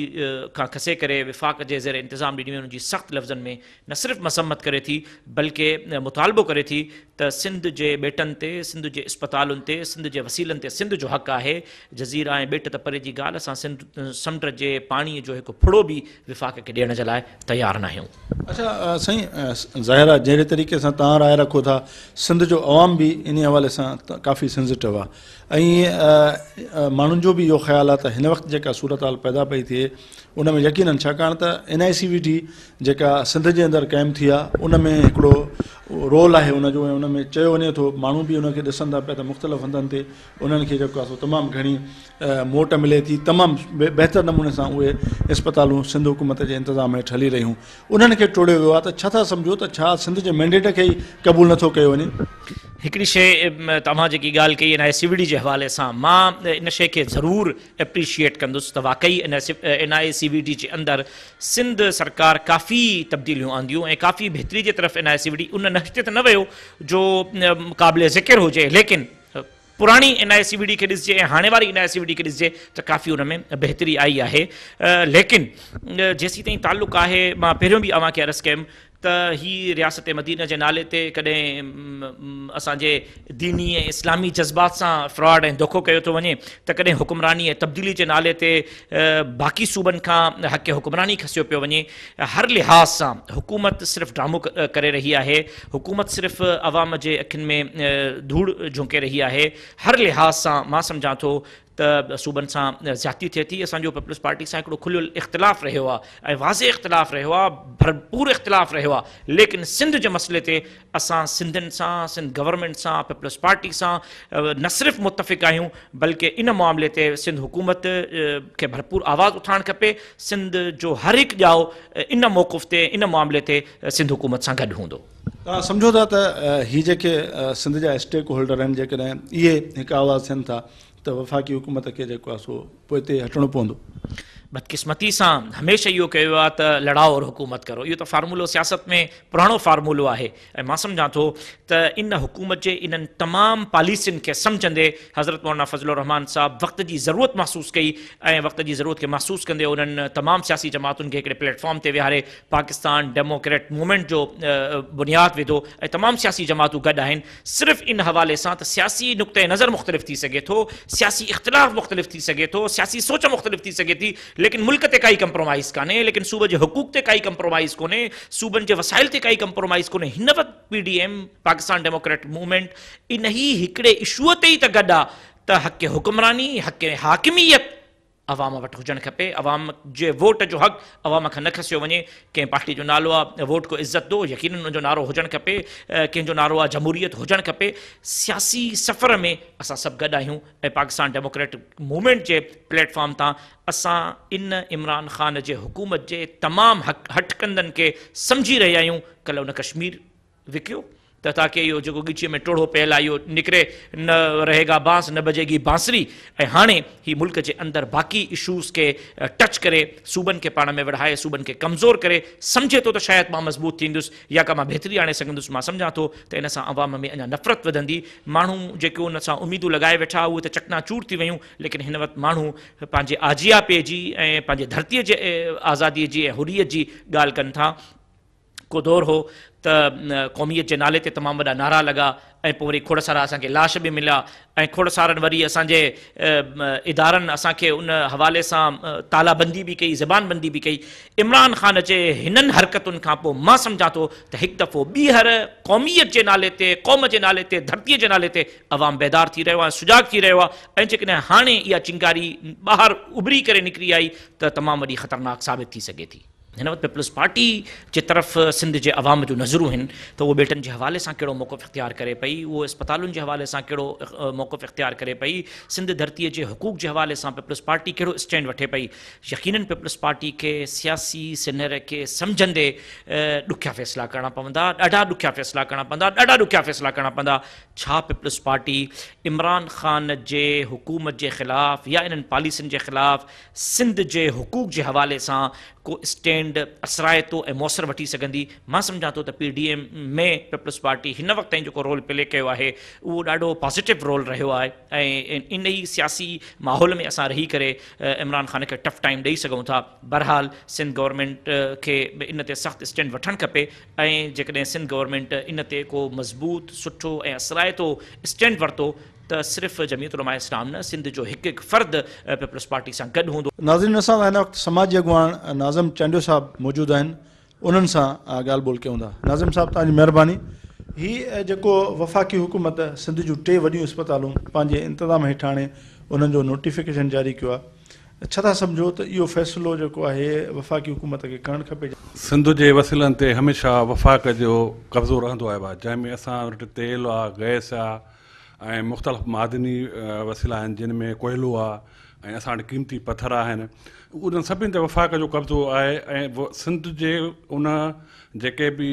[SPEAKER 6] खां खसे करे विफ़ाक़ जे ज़ेरे इंतिज़ाम ॾिनियूं आहिनि उनजी सख़्तु लफ़्ज़नि में न सिर्फ़ु मसम्मत मुखालफ़त करे थी बल्कि मुतालबो करे थी त सिंध के बेटन ते सिंध के इस्पतालुनि से सिंध के वसीलनि ते सिंध जो हक़ आहे जज़ीरा बेट त परे की ॻाल्हि असां सिंध समुंड जे पाणीअ जो हिकु फुड़ो भी विफ़ाक़ के दियण जे लाइ
[SPEAKER 1] तयारु न आहियूं अच्छा साईं ज़ाहिर आहे तरीक़े से तव्हां राय रखो था सिंध जो आवाम भी इन हवा सां काफ़ी सेंसिटिव आहे ऐं जो बि इहो ख़्यालु आहे त हिन हाल पैदा पी थे उन में यकीन छाकाणि त N I C V D जेका सिंध जे अंदरि काइम थी आहे उन में हिकिड़ो रोल आहे उनजो ऐं उन में चयो वञे थो माण्हू बि उनखे ॾिसनि था पिया त मुख़्तलिफ़ हंधनि ते उन्हनि खे जेको आहे सो तमामु घणी मोट मिले थी तमामु बहितर नमूने सां उहे इस्पतालूं सिंध हुकूमत जे इंतिज़ाम हेठि हली रहियूं उन्हनि खे टोड़ियो वियो आहे त छा था सम्झो त छा सिंध जे मैंडेट खे ई क़बूल नथो कयो वञे
[SPEAKER 6] हिकिड़ी शइ तव्हां जेकी ॻाल्हि कई हिन आई सी वी डी जे हवाले सां मां इन शइ खे ज़रूरु एप्रिशिएट कंदुसि त वाकई इन N I C V D जे अंदरि सिंध सरकार काफ़ी तब्दीलियूं आंदियूं ऐं काफ़ी बहितरी जे तरफ़ N I C V D उन नश्ते ते न वियो जो क़ाबिल ज़िकिर हुजे लेकिन पुराणी N I C V D खे ॾिसिजे ऐं हाणे वारी N I C V D खे ॾिसिजे त काफ़ी हुन में बहितरी आई आहे लेकिन जेसीं ताईं तालुक़ु आहे मां पहिरियों बि अव्हांखे अर्ज़ु कयुमि त हीअ रियासत मदीना जे नाले ते कॾहिं असाजे दीनी इस्लामी जज़्बात से फ्रॉड ए धोखो कयो थो वञे त कॾहिं हुकुमरानी तब्दीली के नाले से बाक़ी सूबन का हक़ हुकुमरानी खसो पो वे हर लिहाज़ से हुकूमत सिर्फ़ ड्रामो करे रही है हुकूमत सिर्फ़ अवाम के अखियुनि में धूड़ झोंके रही है हर लिहाज़ से मां सम्झां थो त सूबनि सां ज़्यादती थिए थी असांजो पीपल्स पार्टी से खुल खुलियल इख़्तिलाफ़ रहियो आहे ऐं वाज़े इख़्तिलाफ़ रहियो भरपूर इख़्तिलाफ़ रो लेकिन सिंध के मसले ते असां सिंधियुनि सां सिंध गवर्नमेंट से पीपल्स पार्टी से न सिर्फ मुतफ़िक़ आहियूं बल्कि इन मामले ते सिंध हुकूमत के भरपूर आवाज़ उठाइणु खपे सिंध जो हर एक ॼाओ इन मौक़ुफ़ ते इन मामले ते सिंध हुकूमत से गॾु हूंदो
[SPEAKER 1] समझो था त हीअ सिंध जा स्टेक होल्डर आहिनि जेकॾहिं इहे आवाज़ थियनि था त वफ़ाक़ी हुकूमत खे जेको आहे सो पोइते हटणो पवंदो
[SPEAKER 6] बदकिस्मती सां हमेशह इहो कयो आहे त लड़ाओ और हुकूमत करो इहो त फार्मूलो सियासत में पुराणो फार्मूलो आहे ऐं मां सम्झा थो त इन हुकूमत जे इन्हनि तमामु पॉलिसियुनि खे सम्झंदे हज़रत मौला फज़िल रहमान साहिबु वक़्त जी ज़रूरत महसूसु कई ऐं वक़्त जी ज़रूरत खे महसूसु कंदे उन्हनि तमामु सियासी जमातुनि खे हिकिड़े प्लेटफॉर्म ते विहारे पाकिस्तान डेमोक्रेटिक मूवमेंट जो बुनियादु विधो ऐं तमामु सियासी जमातूं गॾु आहिनि सिर्फ़ु इन हवाले सां त सियासी नुक़्ते नज़र मुख़्तलिफ़ थी सघे थो सियासी इख़्तिलाफ़ मुख़्तलिफ़ थी सघे थो सियासी सोच मुख़्तलिफ़ थी सघे थी लेकिन मुल्क ते काई कंप्रोमाइज़ कान्हे लेकिन सूबे के हकूक ते काई कंप्रोमाइज़ को सूबन के वसाइल ते काई कंप्रोमाइज़ को वक्त P D M Pakistan Democrat Movement इन ही इशू से ही तो त आ हक़ हुक्मरानी हक़ हाकिमियत अवाम वट हुजणु खपे अवाम जे वोट जो हक़ अवाम का न खसो वे कें पार्टी जो नालो आ वोट को इज्जत दो यकीन हुनजो नारो हुजणु खपे कंहिंजो नारो आहे जमहूरियत हुजणु खपे सियासी सफ़र में असां सभु गॾु आहियूं ऐं पाकिस्तान डेमोक्रेटिक मूवमेंट जे प्लेटफॉर्म तां असां इन इमरान ख़ान जे हुकूमत जे तमाम हक़ हटकंदन के समझी रहिया आहियूं कल्ह हुन कश्मीर विकियो त ताकी इहो जेको ॻिचीअ में टोड़ो पयल आहे इहो निकिरे न रहेगा बांस न बजेगी बांसरी ऐं हाणे हीउ मुल्क जे अंदरि बाक़ी इशूज़ खे टच करे सूबनि खे पाण में विढ़ाए सूबनि खे कमज़ोर करे सम्झे थो त शायदि मां मज़बूत थींदुसि या का मां बहितरी आणे सघंदुसि मां सम्झा थो त इन सां आवाम में अञा नफ़रत वधंदी माण्हू जेके हुन सां उमेदूं लॻाए वेठा उहे त चकना चूर थी वियूं लेकिन हिन वक़्तु माण्हू पंहिंजे आजियापे जी ऐं पंहिंजे धरतीअ जे आज़ादीअ जी ऐं हुरीअ जी ॻाल्हि कनि था को दौर हो त क़ौमियत के नाले ते तमामु वॾा नारा लगा ऐं पोइ वरी खोड़ सारा असांखे लाश भी मिला ऐं खोड़ सारनि वरी असांजे इदारनि असांखे उन हवाले सां तालाबंदी भी कई ज़बानबंदी बि कई इमरान ख़ान के इन हरकतुनि का समझा तो एक दफ़ो बीहर क़ौमियत के नाले से क़ौम के नाले ते धरती के नाले ते अवाम बेदार थी रो आहे सुजाग थी रहियो आहे ऐं चिंगारी ॿाहिरि उभरी करे आई त तमामु वॾी ख़तरनाक साबित थी हिनवत पीपल्स पार्टी जे तरफ़ सिंध जे अवाम जूं नज़रूं आहिनि त उहो ॿेटनि जे हवाले सां कहिड़ो मौक़ो इख़्तियार करे पई उहो इस्पतालुनि जे हवाले सां कहिड़ो मौक़ो इख़्तियार करे पई सिंध धरतीअ जे हक़ूक़ जे हवाले सां पीपल्स पार्टी कहिड़ो स्टैंड वठे पई यकीननि पीपल्स पार्टी खे सियासी सिनर खे सम्झंदे ॾुखिया फ़ैसिला करिणा पवंदा ॾाढा ॾुखिया फ़ैसिला करिणा पवंदा ॾाढा ॾुखिया फ़ैसिला करिणा पवंदा छा पीपल्स पार्टी इमरान ख़ान जे हुकूमत जे खिलाफ या इन्हनि पॉलिसियुनि जे खिलाफ़ सिंध जे हक़ूक़ जे हवाले सां को स्टैंड एंड असराइतो ऐं मअसर वठी सघंदी मां सम्झा थो त पी डी एम में पीपल्स पार्टी हिन वक़्त जेको रोल प्ले कयो आहे उहो ॾाढो पॉज़िटिव रोल रहियो आहे ऐं इन ई सियासी माहौल में असां रही करे इमरान ख़ान खे टफ टाइम ॾेई सघूं था बहरहाल सिंध गवर्नमेंट खे बि इन ते सख़्तु स्टैंड वठणु खपे ऐं जेकॾहिं सिंध गवर्नमेंट इन ते को मज़बूत सुठो ऐं असरायतो स्टैंड वरितो सिर्फ़ सिर्फ़ु जमीयतुलमा इस्लाम न सिंध जो एक एक फ़र्द पीपल्स पार्टी से गॾु हों
[SPEAKER 1] नाज़रीन असां हिन वक़्तु समाजी अॻुवाण नाज़म चंडियो साहिबु मौजूदु आहिनि उन्हनि सां ॻाल्हि नाज़िम साहब तव्हांजी महिरबानी जो जेको वफ़ाक़ी हुकूमत सिंध जो टे वॾियूं अस्पतालों पाँ इंतज़ाम हेठाने उन्होंने नोटिफिकेशन जारी किया छा समझो तो यो फैसलो जो है वफ़ाक़ी हुकूमत के करणु खे
[SPEAKER 7] सिंध के वसीलन हमेशा वफ़ाक़ जो कब्ज़ो रही है जैमें जंहिंमें तेल गैस आ ऐं मुख़्तलिफ़ मादनी वसीला आहिनि जिन में कोयलो आहे ऐं असां वटि क़ीमती पथर आहिनि उन्हनि सभिनि ते वफ़ाक़ जो कब्ज़ो आहे ऐं सिंध जे उन जेके बि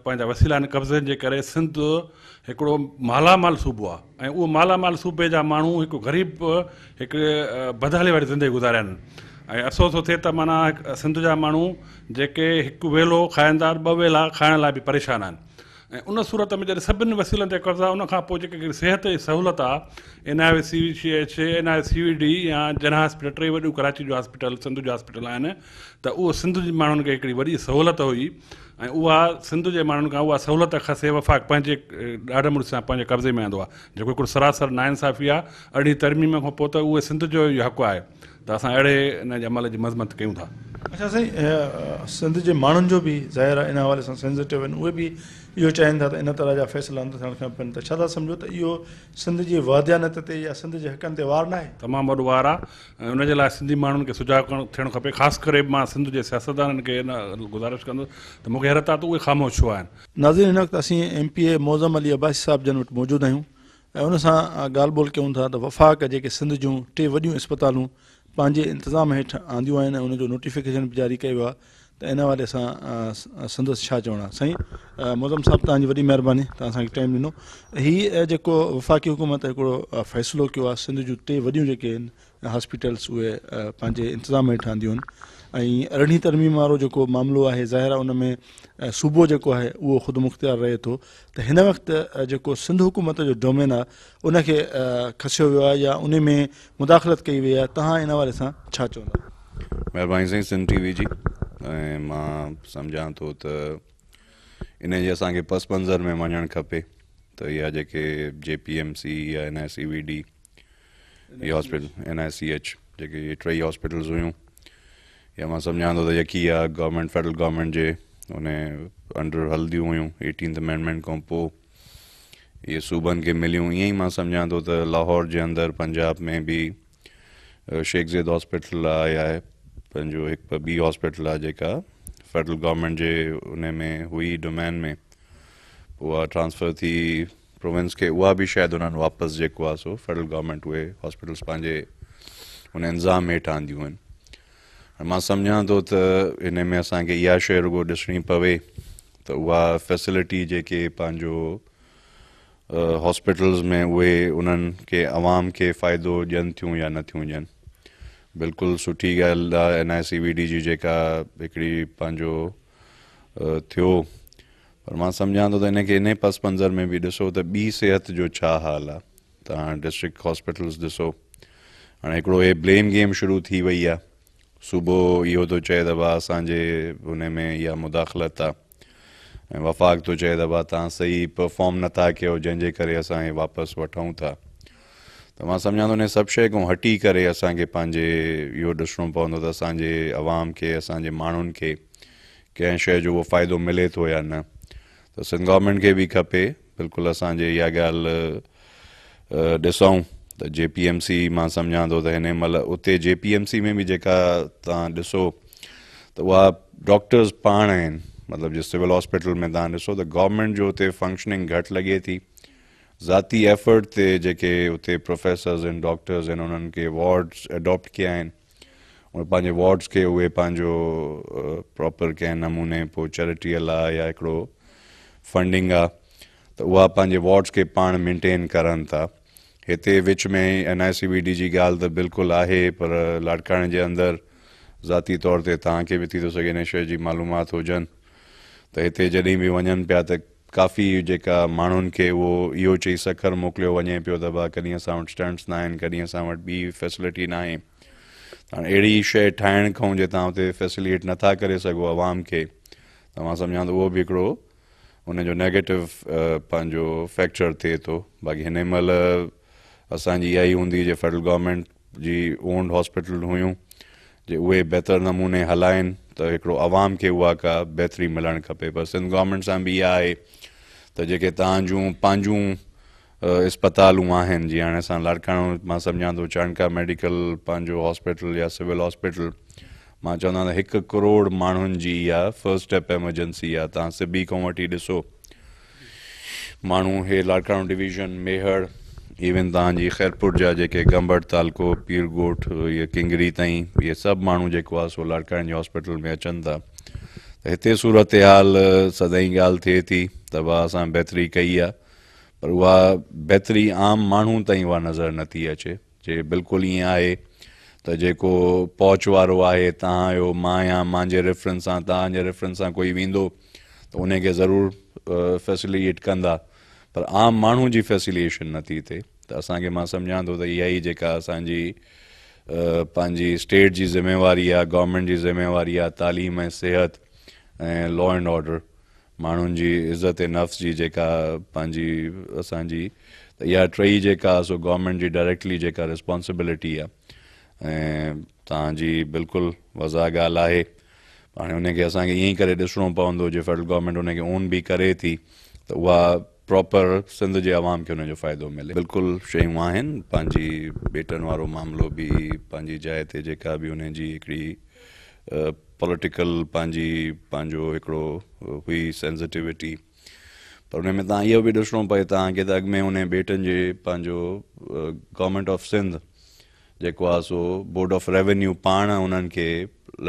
[SPEAKER 7] पंहिंजा वसीला आहिनि कब्ज़े जे करे सिंध हिकिड़ो मालामाल सूबो आहे ऐं उहो मालामाल सूबे जा माण्हू हिकु ग़रीब हिकु बदाले वारी ज़िंदगी गुज़ारिया आहिनि ऐं अफ़सोसो थिए त माना सिंध जा माण्हू जेके हिकु वेलो खाईंदा ॿ वेला खाइण लाइ बि परेशान आहिनि ऐं उन सूरत में जॾहिं सभिनि वसीलनि ते आहे उनखां पोइ जेके सिहत जी सहूलियत आहे N I V C V C H N I C V D या जन हॉस्पिटल टे वॾियूं कराची जो हॉस्पिटल सिंध जूं हॉस्पिटल आहिनि त उहो सिंध जे माण्हुनि खे हिकिड़ी वॾी सहूलियत हुई ऐं उहा सिंध जे माण्हुनि खां उहा सहूलियत खसे वफ़ाक़ पंहिंजे ॾाढे मुड़ुस सां पंहिंजे कब्ज़े में आंदो आहे जेको हिकिड़ो सरासर नाइंसाफ़ी आहे अरिड़हीं तरमीम खां पोइ त उहे सिंध जो इहो हक़ु आहे त असां अहिड़े इन जे अमल जी मज़मत कयूं था
[SPEAKER 1] अच्छा साईं सिंध जे माण्हुनि जो बि ज़ाहिर आहे इन हवाले सां सेंसिटिव आहिनि उहे बि इहो चाहिनि था त इन तरह जा फ़ैसिला न थियणु खपनि त छा था सम्झो त इहो सिंध जी वाद्यानत ते या सिंध जे हक़नि ते वार न आहे तमामु वॾो वार आहे
[SPEAKER 7] ऐं उनजे लाइ सिंधी माण्हुनि खे सुझाव करणु थियणु खपे ख़ासि करे मां सिंध जे सियासतदाननि खे इन गुज़ारिश
[SPEAKER 1] कंदुसि त मूंखे हैरत आहे त उहे ख़ामोश छो आहिनि नाज़ीन हिन वक़्तु असीं M P A Moazzam Ali Abbas साहिब जन वटि मौजूदु आहियूं ऐं उन सां ॻाल्हि ॿोल कयूं था त वफ़ाक़ जेके सिंध जूं टे वॾियूं इस्पतालूं पंहिंजे इंतिज़ाम हेठि आंदियूं आहिनि ऐं उनजो नोटिफिकेशन बि जारी कयो आहे त इन हवाले सां संदसि छा चवणो आहे साईं मोज़म साहिबु तव्हांजी वॾी महिरबानी तव्हां असांखे टाइम ॾिनो हीअ जेको वफ़ाक़ी हुकूमत हिकिड़ो फ़ैसिलो कयो आहे सिंध जूं टे वॾियूं जेके आहिनि हॉस्पिटल्स उहे पंहिंजे इंतिज़ाम हेठि आंदियूं आहिनि ऐं अरिड़हीं तरमीम वारो जेको मामिलो आहे ज़ाहिर आहे उन में सूबो जेको आहे उहो ख़ुदि मुख़्तियार रहे थो त हिन सिंध हुकूमत जो डोमेन आहे उनखे खसो वियो या उन में मुदाख़लत कई वही है तव्हां इन हवाले से छा
[SPEAKER 8] चवंदा सिंध टी जी ऐं मां इन जे असांखे पस मंज़र में वञणु खे तो इहा जेके जे पी एम सी या N I C V D hospital N I C H जी ये टई हॉस्पिटल्स हुई या मां सम्झां त यकी आहे गवर्नमेंट फेडरल गवर्नमेंट जे उन अंडर हलंदियूं हुयूं एटीन अमेंडमेंट खां पोइ इहे सूबनि खे मिलियूं ईअं ई मां थो त लाहौर जे अंदरि पंजाब में बि जेद हॉस्पिटल आहे या पंहिंजो हिकु ॿी हॉस्पिटल आहे जेका फेडरल गवर्नमेंट जे उन में हुई डोमेन में उहा ट्रांसफ़र थी प्रोविंस खे उहा बि शायदि उन्हनि वापसि जेको आहे सो फेडरल गवर्नमेंट उहे हॉस्पिटल्स पंहिंजे उन इंज़ाम हेठि आंदियूं आहिनि मां सम्झां थो त हिन में असांखे इहा शइ रुगो ॾिसणी पवे त उहा फैसिलिटी जेके पंहिंजो हॉस्पिटल्स में उहे उन्हनि खे आवाम खे फ़ाइदो ॾियनि थियूं या नथियूं ॾियनि बिल्कुलु सुठी ॻाल्हि आहे N I C V D जी जेका हिकिड़ी पंहिंजो थियो पर मां सम्झां थो त हिन खे इन पस मंज़र में बि ॾिसो त ॿी सिहत जो छा हाल आहे तव्हां डिस्ट्रिक्ट हॉस्पिटल्स ॾिसो हाणे हिकिड़ो ही ब्लेम गेम शुरू थी वई आहे सुबुह इहो थो तो चए त भाउ असांजे हुन में इहा मुदाख़लत आहे ऐं वफ़ाक़ थो तो चए त भाउ तव्हां सही परफॉर्म नथा कयो जंहिंजे करे असां हे वापसि वठूं था त मां सम्झा थो हिन सभु शइ खां हटी करे असांखे पंहिंजे इहो ॾिसणो पवंदो त असांजे आवाम खे असांजे माण्हुनि खे कंहिं शइ जो उहो फ़ाइदो मिले थो या न त सिंध गवर्नमेंट खे बि खपे बिल्कुलु असांजे इहा ॻाल्हि ॾिसूं तो जे पी एम सी मां समझा थो त हिन महिल उते जे पी एम सी में बि जेका तव्हां ॾिसो त उहा डॉक्टर्स पाण आहिनि मतिलबु जे सिविल हॉस्पिटल में तव्हां ॾिसो त गवर्नमेंट जो उते फंक्शनिंग घटि लॻे थी ज़ाती एफर्ट ते जेके उते प्रोफेसर्स आहिनि डॉक्टर्स आहिनि उन्हनि खे वॉर्ड्स अडॉप्ट कया आहिनि उहे पंहिंजे वॉर्ड्स खे उहे पंहिंजो प्रॉपर कंहिं नमूने पोइ चैरिटीअ लाइ या हिकिड़ो फंडिंग आहे त उहा पंहिंजे वॉर्ड्स खे पाण मेंटेन करनि था हिते विच में N I C B D जी ॻाल्हि त बिल्कुलु आहे पर लाड़काणे जे अंदरि ज़ाती तौर ते तव्हांखे बि थी थो सघे हिन शइ जी मालूमात हुजनि त हिते जॾहिं बि वञनि पिया त काफ़ी जेका माण्हुनि खे उहो इहो चई सखर मोकिलियो वञे पियो त भाउ कॾहिं असां वटि स्टैंड्स आहिनि कॾहिं असां वटि ॿी फैसिलिटी न आहे त अहिड़ी शइ ठाहिण खां जे तव्हां हुते फैसिलिएट नथा करे सघो आवाम खे त मां सम्झां थो उहो बि हिकिड़ो उनजो नैगेटिव पंहिंजो फैक्चर थिए थो बाक़ी हिन महिल असांजी इहा ई हूंदी हुई जे फेडरल गॉर्मेंट जी ओंड हॉस्पिटल हुयूं जे उहे बहितर नमूने हलाइनि त हिकिड़ो आवाम खे उहा का बहितरी मिलणु खपे पर सिंध गवर्नमेंट सां बि इहा आहे त जेके तव्हां जूं पंहिंजूं इस्पतालूं आहिनि जीअं हाणे असां लाड़काणो मां सम्झां थो चाणका मेडिकल पंहिंजो हॉस्पिटल या सिविल हॉस्पिटल मां चवंदो आहियां हिकु करोड़ माण्हुनि जी इहा फस्ट स्टेप एमरजेंसी आहे तव्हां सिबी खां वठी ॾिसो माण्हू हे लाड़काणो डिवीज़न मेहड़ इवन तव्हां ख़ैरपुर जहाँ जेके गंबड़ तालको पीर ॻोठ ये किंगरी ताईं ये सब माण्हू जेको सो लाड़काणी हॉस्पिटल में अचन था त सूरत हाल सदाई ॻाल्हि थिए थी तो उहा असां बहितरी कई आहे पर उहा बहितरी आम माण्हू ताईं उहा नज़र नथी अचे जे बिल्कुल ये आहे तो जो पहुच वारो आहे तव्हांजो मां रेफरेंस सां रेफरेंस कोई वेंदो तो उन्हें जरूर फैसिलिटेट कंदा पर आम माण्हू की फैसिलिटेशन नथी थिए त असांखे मां सम्झां थो त इहा ई जेका असांजी पंहिंजी स्टेट जी ज़िमेवारी आहे गवर्नमेंट जी ज़िमेवारी आहे तालीम ऐं सिहत ऐं लॉ एंड ऑडर माण्हुनि जी इज़त ऐं नफ़्स जी जेका पंहिंजी असांजी त इहा टई जेका सो गवर्नमेंट जी डायरेक्टली जेका रिस्पोंसिबिलिटी आहे ऐं तव्हांजी बिल्कुलु वज़ा ॻाल्हि आहे हाणे हुनखे असांखे ईअं ई करे ॾिसणो पवंदो जे फेडरल गवर्नमेंट हुनखे ओन बि करे थी त उहा प्रॉपर सिंध जे आवाम खे हुनजो फ़ाइदो मिले बिल्कुलु शयूं आहिनि पंहिंजी बेटनि वारो मामिलो बि पंहिंजी जाइ ते जेका बि हुनजी हिकिड़ी पॉलिटिकल पंहिंजी पंहिंजो हिकिड़ो हुई सेंसिटिविटी पर हुन में तव्हां इहो बि ॾिसणो पए तव्हांखे त अॻु में हुन बेटनि जे पंहिंजो गवर्मेंट ऑफ सिंध जेको आहे सो बोर्ड ऑफ रेवेन्यू पाण उन्हनि खे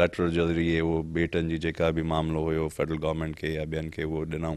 [SPEAKER 8] लेटर जे ज़रिए उहो बेटनि जी जेका बि मामिलो हुयो फेडरल गवर्नमेंट खे या ॿियनि खे उहो ॾिनऊं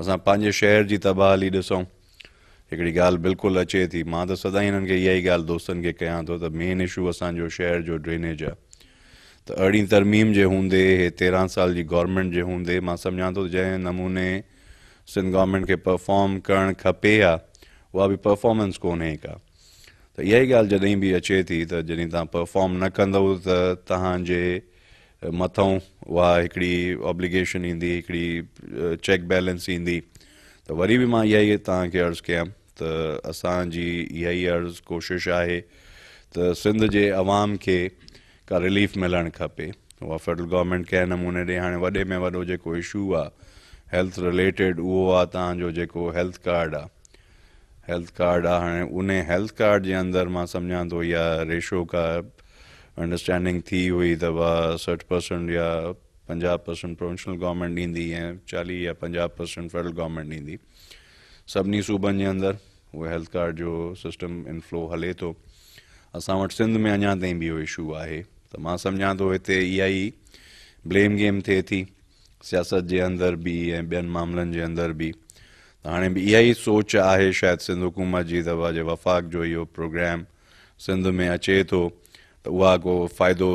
[SPEAKER 8] असां पंहिंजे शहर जी तबाहली ॾिसूं हिकिड़ी ॻाल्हि बिल्कुलु अचे थी मां त सदाईं हिननि खे इहा ई ॻाल्हि दोस्तनि खे कयां थो त मेन इशू असांजो शहर जो ड्रेनेज आहे त अरिड़हीं तरमीम जे हूंदे हे तेरहं साल जी गवर्नमेंट जे हूंदे मां सम्झां थो जंहिं नमूने सिंध गवर्नमेंट खे परफॉर्म करणु खपे हा उहा बि परफॉर्मेंस कोन्हे का त इहा ई ॻाल्हि जॾहिं बि अचे थी त जॾहिं तव्हां परफॉर्म न कंदव त तव्हांजे मथां उहा हिकिड़ी ऑब्लिगेशन ईंदी चेक बैलेंस ईंदी तो वरी भी मां इहा ई तव्हांखे अर्ज़ु कयमि त असांजी इहा सिंध के आवाम के का रिलीफ मिलणु खपे उहा फेडरल गवर्नमेंट कें नमूने ॾे हाणे में वॾो जेको इशू आ हेल्थ रिलेटेड उहो आहे तव्हांजो हेल्थ कार्ड आहे हेल्थ कार्ड आहे हाणे उन हेल्थ कार्ड के अंदर मां समझा तो या रेशो का अंडरस्टैंडिंग थी हुई त सठ परसेंट या पंजाहु परसेंट प्रोविंशनल गवर्नमेंट ॾींदी ऐं चालीह या पंजाहु परसेंट फेडरल गवर्नमेंट ॾींदी सभिनी सूबनि जे अंदरि उहो हेल्थ कार्ड जो सिस्टम इनफ्लो हले थो असां वटि सिंध में अञा ताईं बि उहो इशू आहे त मां सम्झां थो हिते इहा ई ब्लेम गेम थिए थी सियासत जे अंदरि बि ऐं ॿियनि मामलनि जे अंदरि बि त हाणे बि इहा ई सोच आहे शायदि सिंध हुकूमत जी दवा जे वफ़ाक़ जो इहो प्रोग्राम सिंध में अचे थो उहो फ़ाइदो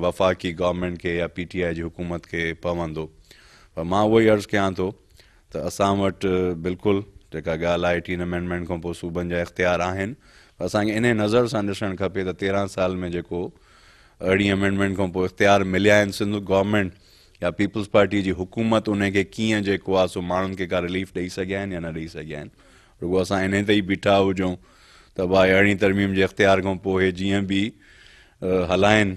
[SPEAKER 8] वफ़ाक़ी गवर्नमेंट खे या पी टी आई जी हुकूमत खे पवंदो पर मां उहो ई अर्ज़ु कयां थो त असां वटि बिल्कुलु जेका ॻाल्हि आहे टीन अमेंडमेंट खां पोइ सूबनि जा इख़्तियार आहिनि असांखे इन नज़र सां ॾिसणु खपे त तेरहं साल में जेको अरिड़हीं अमेंडमेंट खां पोइ इख़्तियार मिलिया आहिनि सिंध गवर्नमेंट या पीपल्स पार्टी जी हुकूमत उनखे कीअं जेको आहे सो माण्हुनि खे का रिलीफ ॾेई सघिया आहिनि या न ॾेई सघिया आहिनि रुगो असां इन ते ई बीठा हुजूं त भाई अरिड़हीं तरमीम जे इख़्तियार खां पोइ जीअं बि हलाइनि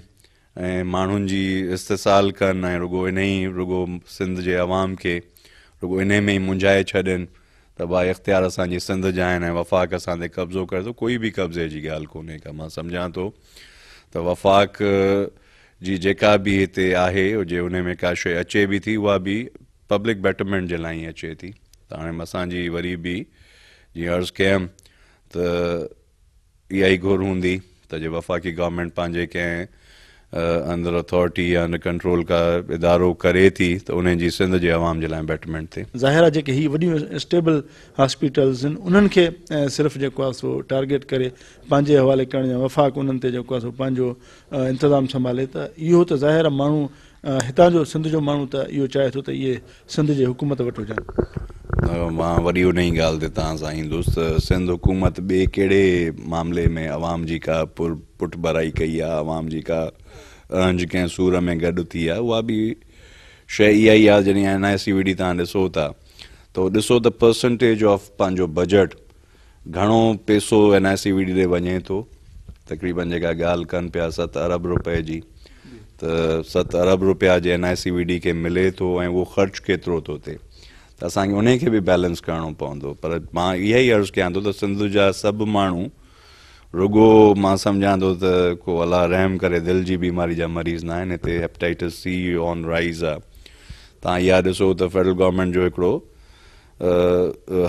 [SPEAKER 8] ऐं माण्हुनि जी इस्तेसाल कनि ऐं रुगो इन ई रुगो सिंध जे अवाम खे रुगो इन में ई मुंझाए छॾनि त भाई इख़्तियार असांजी सिंध जा आहिनि ऐं वफ़ाक़ असां ते कब्ज़ो करे थो कोई बि कब्ज़े जी ॻाल्हि कोन्हे का मां सम्झां थो त वफ़ाक़ जी जेका बि हिते आहे जे उन में का शइ अचे बि थी उहा बि पब्लिक बेटरमेंट जे लाइ ई अचे थी त हाणे असांजी वरी बि जीअं अर्ज़ु कयमि त इहा ई घुर हूंदी त जे वफ़ाक़ी गवर्नमेंट पंहिंजे कंहिं अंदरि अथॉरिटी या अंदरि कंट्रोल का इदारो करे थी त उन जी सिंध जे आवाम जे लाइ बैटरमेंट थिए
[SPEAKER 1] ज़ाहिर आहे जेके हीअ वॾियूं स्टेबल हॉस्पिटल्स आहिनि उन्हनि खे सिर्फ़ु जेको आहे सो टारगेट करे पंहिंजे हवाले करण जा वफ़ाक़ उन्हनि ते जेको आहे सो पंहिंजो इंतिज़ामु संभाले त इहो त ज़ाहिर माण्हू हितां जो सिंध जो माण्हू त इहो चाहे थो त इहे सिंध जे हुकूमत वटि
[SPEAKER 8] हुजनि मां वॾी उन ई ॻाल्हि ते तव्हां सां ईंदुसि त सिंध हुकूमत ॿिए कहिड़े मामले में आवाम जी का पुर पुट भराई कई आहे आवाम जी का रंज कंहिं सूर में गॾु थी आहे उहा बि शइ इहा ई आहे जॾहिं N I C V D तव्हां ॾिसो था त ॾिसो त परसेंटेज ऑफ पंहिंजो बजट घणो पैसो N I C V D ॾे वञे थो तकरीबन जेका ॻाल्हि कनि पिया सत अरब रुपए जी त सत अरब रुपया जे N I C V D खे मिले थो ऐं उहो ख़र्च केतिरो थो थिए त असांखे उन खे बि बैलेंस करणो पवंदो पर मां इहो ई अर्ज़ु कयां थो त सिंध जा सभु माण्हू रुगो मां सम्झां थो त को अला रहम करे दिलि जी बीमारी जा मरीज़ नाहिनि हिते हेपेटाइटिस सी ऑन राइज़ आहे तव्हां इहा ॾिसो त फेडरल गवर्नमेंट जो हिकिड़ो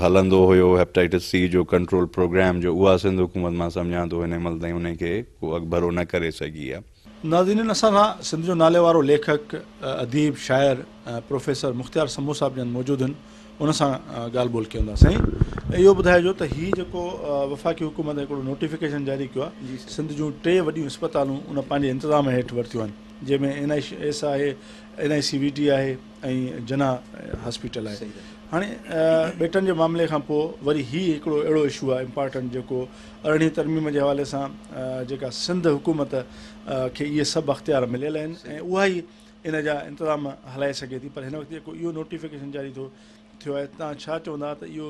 [SPEAKER 8] हलंदो हुयो हेपटाइटिस सी जो कंट्रोल प्रोग्राम जो उहा सिंध हुकूमत मां सम्झां थो हिन महिल ताईं हुन को अॻु न करे सघी आहे
[SPEAKER 1] नाज़ीन असां सां सिंध जो नाले वारो लेखक अदीब शाइर प्रोफेसर मुख़्तियार समूह साहब जन मौजूदु आहिनि उन सां ॻाल्हि ॿोल कयूं था साईं ऐं इहो ॿुधाइजो त हीउ जेको वफ़ाक़ी हुकूमत हिकिड़ो नोटिफिकेशन जारी कयो आहे सिंध जूं टे वॾियूं इस्पतालूं उन पंहिंजे इंतिज़ाम हेठि वरितियूं आहिनि जंहिंमें एन आई एस आहे N I C V T आहे ऐं जना हॉस्पिटल आहे हाणे ॿेटनि जे मामले खां पोइ वरी हीउ हिकिड़ो अहिड़ो इशू आहे इम्पोटेंट जेको अरिड़हीं तरमीम जे हवाले सां जेका सिंध हुकूमत खे इहे सभु अख्तियार मिलियल आहिनि ऐं उहा ई इन जा इंतिज़ाम हलाए सघे थी पर हिन वक़्तु जेको इहो नोटिफिकेशन जारी थो थियो आहे तव्हां छा चवंदा त इहो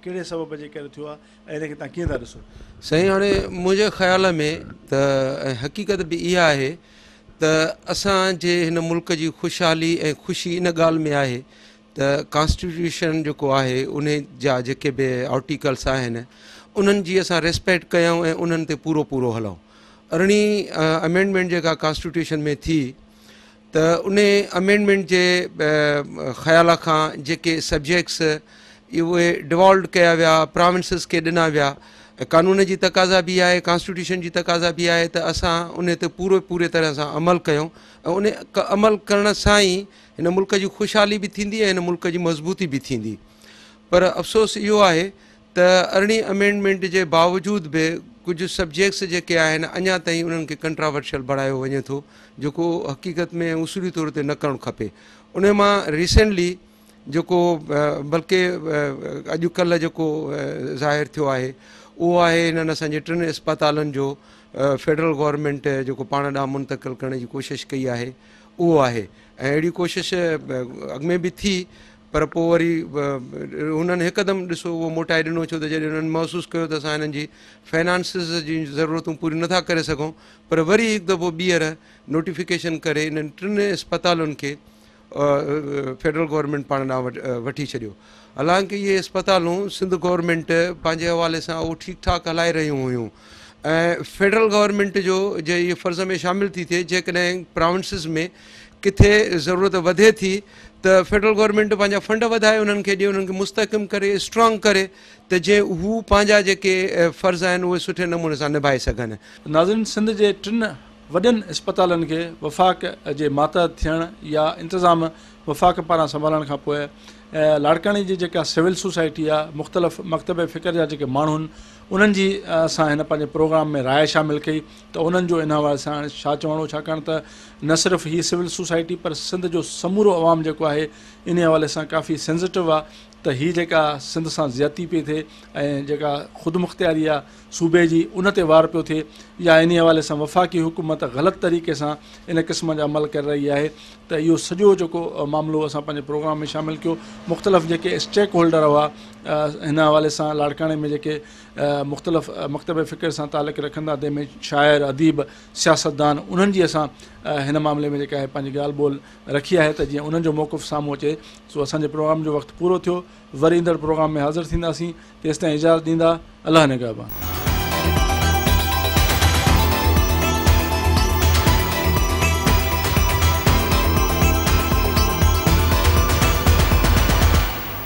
[SPEAKER 1] कहिड़े सबब जे करे थियो आहे ऐं हिनखे तव्हां कीअं था ॾिसो
[SPEAKER 9] साईं हाणे मुंहिंजे ख़्याल में त हक़ीक़त बि इहा आहे त असांजे हिन मुल्क जी ख़ुशहाली ऐं ख़ुशी इन ॻाल्हि में आहे त कॉन्स्टिट्यूशन जेको आहे उन जा जेके बि आर्टिकल्स आहिनि उन्हनि जी असां रिस्पेक्ट कयूं ऐं उन्हनि ते पूरो पूरो हलूं अरिड़हीं अमेंडमेंट जेका कॉन्स्टिट्यूशन में थी त उन अमेंडमेंट जे ख़्याल खां जेके सब्जेक्ट्स इहे उहे डिवॉल्व कया विया प्राविंसिस खे ॾिना विया क़ानून जी तक़ाज़ा बि आहे कॉन्स्टिट्यूशन जी तक़ाज़ा बि आहे त असां उन ते पूरे पूरे तरह सां अमल कयूं ऐं उन अमल करण सां ई हिन मुल्क जी ख़ुशहाली बि थींदी ऐं हिन मुल्क़ जी मज़बूती बि थींदी पर अफ़सोस इहो आहे त अरिड़हीं अमेंडमेंट जे बावजूद बि कुझु सब्जेक्ट्स जेके आहिनि अञा ताईं उन्हनि खे कंट्रावर्शियल बणायो वञे थो जेको हक़ीक़त में उसूली तौर ते न करणु खपे उन मां रीसेंटली जेको बल्कि अॼुकल्ह जेको ज़ाहिरु थियो आहे उहो आहे हिननि असांजे टिनि जो फेडरल गवर्नमेंट जेको पाण ॾांहुं मुंतिल करण जी कोशिशि कई आहे उहो आहे ऐं अहिड़ी कोशिशि में बि थी पर पोइ वरी हुननि हिकदमि ॾिसो उहो मोटाए ॾिनो छो त जॾहिं हुननि महसूसु कयो त असां हिननि जी फाइनांसिस जी ज़रूरतूं पूरी नथा करे सघूं पर वरी हिकु दफ़ो ॿीहर नोटिफिकेशन करे इन्हनि टिनि इस्पतालुनि खे फेडरल गवर्नमेंट पाण ॾांहुं वठी हालांकि इहे इस्पतालूं सिंध गवर्नमेंट पंहिंजे हवाले सां उहो ठीकु ठाकु हलाए रहियूं हुयूं ऐं फेडरल गवर्नमेंट जो जे इहे फर्ज़ में शामिल थी थिए जेकॾहिं प्रोविंसिस में किथे ज़रूरत वधे थी त फेडरल गवर्नमेंट पंहिंजा फ़ंड वधाए हुननि खे ॾे हुननि खे मुस्तकिम करे स्ट्रॉन्ग करे त जे हू पंहिंजा जेके फर्ज़ आहिनि उहे सुठे नमूने सां निभाए सघनि नाज़िन सिंध जे टिनि वॾनि इस्पतालनि खे वफ़ाक़ जे मात थियण या इंतिज़ाम
[SPEAKER 1] वफ़ाक़ पारां संभालण खां पोइ लाड़कणे जी जेका सिविल सोसाइटी आहे मुख़्तलिफ़ मकतब फ़िक्र जा जेके माण्हू आहिनि उन्हनि जी असां हिन पंहिंजे प्रोग्राम में राय शामिलु कई त उन्हनि जो इन हवाले सां छा चवणो छाकाणि त न सिर्फ़ु हीअ सिविल सोसाइटी पर सिंध जो समूरो आवाम जेको आहे इन हवाले सां काफ़ी सेंसिटिव आहे त हीअ जेका सिंध सां ज़्याती पई थिए ऐं जेका ख़ुदि मुख़्तारी आहे सूबे जी उन ते वार पियो थिए या इन हवाले सां वफ़ाक़ी हुकूमत ग़लति तरीक़े सां इन क़िस्म जा अमल करे रही आहे त इहो सॼो जेको मामिलो असां पंहिंजे प्रोग्राम में शामिलु कयो मुख़्तलिफ़ जेके स्टेक होल्डर हुआ हिन हवाले सां लाड़काणे में जेके मुख़्तलिफ़ मकतब फ़िक्र सां तालक रखंदा था जंहिंमें शाइरु अदीब सियासतदान उन्हनि जी असां हिन मामले में जेका आहे पंहिंजी ॻाल्हि ॿोल रखी आहे त जीअं उन्हनि जो मौक़ु साम्हूं अचे त असांजे प्रोग्राम जो वक़्तु पूरो थियो वरी ईंदड़ प्रोग्राम में हाज़िर थींदासीं तेसि ताईं इजाज़त ॾींदा अलाह न